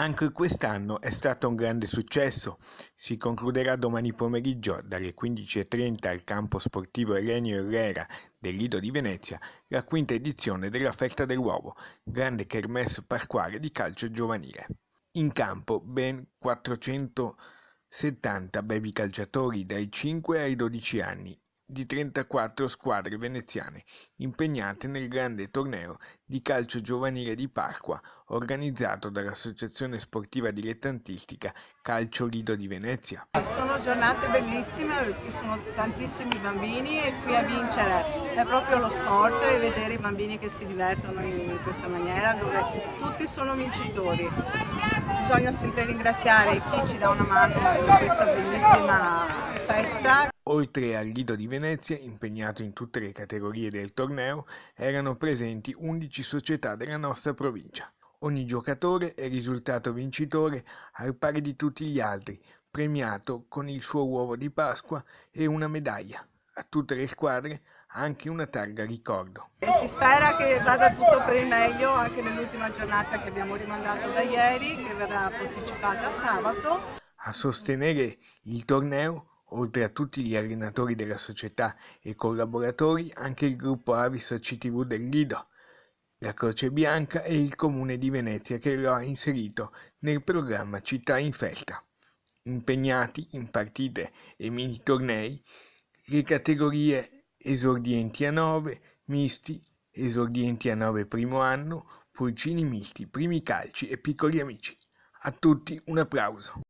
Anche quest'anno è stato un grande successo. Si concluderà domani pomeriggio dalle 15.30 al campo sportivo Elenio Herrera del Lido di Venezia la quinta edizione della Festa dell'Uovo, grande kermesse pasquale di calcio giovanile. In campo ben 470 bevi calciatori dai 5 ai 12 anni di 34 squadre veneziane impegnate nel grande torneo di calcio giovanile di Pasqua organizzato dall'Associazione Sportiva Dilettantistica Calcio Lido di Venezia. Sono giornate bellissime, ci sono tantissimi bambini e qui a vincere è proprio lo sport e vedere i bambini che si divertono in questa maniera dove tutti sono vincitori. Bisogna sempre ringraziare chi ci dà una mano in questa bellissima festa Oltre al Lido di Venezia, impegnato in tutte le categorie del torneo, erano presenti 11 società della nostra provincia. Ogni giocatore è risultato vincitore al pari di tutti gli altri, premiato con il suo uovo di Pasqua e una medaglia. A tutte le squadre anche una targa ricordo. Si spera che vada tutto per il meglio anche nell'ultima giornata che abbiamo rimandato da ieri, che verrà posticipata a sabato. A sostenere il torneo Oltre a tutti gli allenatori della società e collaboratori, anche il gruppo Avis CTV del Lido, la Croce Bianca e il Comune di Venezia che lo ha inserito nel programma Città in Festa. Impegnati in partite e mini tornei, le categorie esordienti a 9, misti, esordienti a 9 primo anno, pulcini misti, primi calci e piccoli amici. A tutti un applauso.